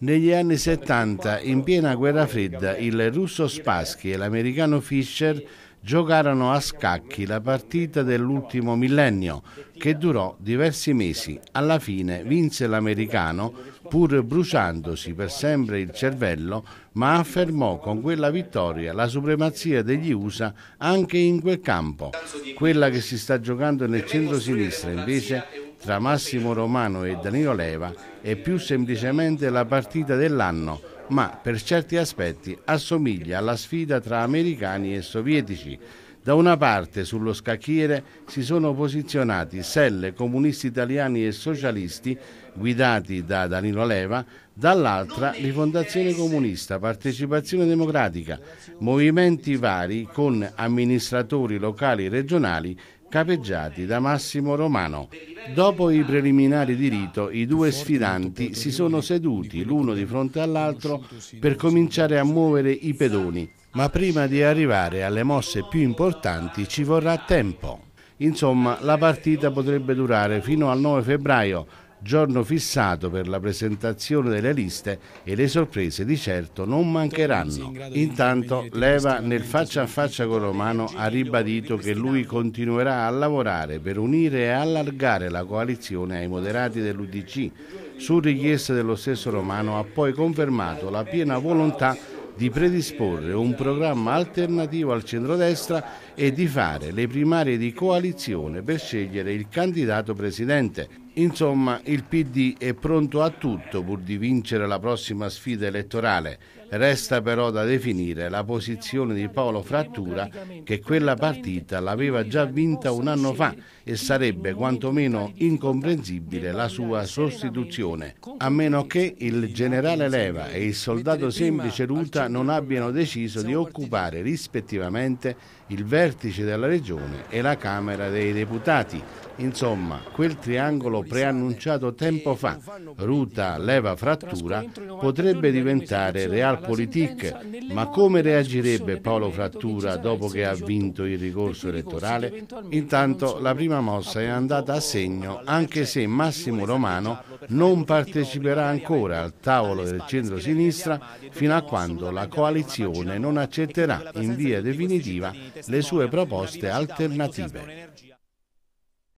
Negli anni 70, in piena guerra fredda, il russo Spassky e l'americano Fischer giocarono a scacchi la partita dell'ultimo millennio, che durò diversi mesi. Alla fine vinse l'americano, pur bruciandosi per sempre il cervello, ma affermò con quella vittoria la supremazia degli USA anche in quel campo. Quella che si sta giocando nel centro-sinistra, invece, tra Massimo Romano e Danilo Leva è più semplicemente la partita dell'anno, ma per certi aspetti assomiglia alla sfida tra americani e sovietici. Da una parte sullo scacchiere si sono posizionati selle comunisti italiani e socialisti guidati da Danilo Leva, dall'altra rifondazione comunista, partecipazione democratica, movimenti vari con amministratori locali e regionali capeggiati da Massimo Romano. Dopo i preliminari di rito, i due sfidanti si sono seduti l'uno di fronte all'altro per cominciare a muovere i pedoni, ma prima di arrivare alle mosse più importanti ci vorrà tempo. Insomma, la partita potrebbe durare fino al 9 febbraio, giorno fissato per la presentazione delle liste e le sorprese di certo non mancheranno. Intanto Leva nel faccia a faccia con Romano ha ribadito che lui continuerà a lavorare per unire e allargare la coalizione ai moderati dell'Udc. Su richiesta dello stesso Romano ha poi confermato la piena volontà di predisporre un programma alternativo al centrodestra e di fare le primarie di coalizione per scegliere il candidato presidente. Insomma, il PD è pronto a tutto pur di vincere la prossima sfida elettorale. Resta però da definire la posizione di Paolo Frattura che quella partita l'aveva già vinta un anno fa e sarebbe quantomeno incomprensibile la sua sostituzione, a meno che il generale Leva e il soldato semplice Ruta non abbiano deciso di occupare rispettivamente il vertice della regione e la Camera dei Deputati. Insomma, quel triangolo preannunciato tempo fa, Ruta leva frattura, potrebbe diventare realpolitik, ma come reagirebbe Paolo Frattura dopo che ha vinto il ricorso elettorale? Intanto la prima mossa è andata a segno anche se Massimo Romano non parteciperà ancora al tavolo del centro-sinistra fino a quando la coalizione non accetterà in via definitiva le sue proposte alternative.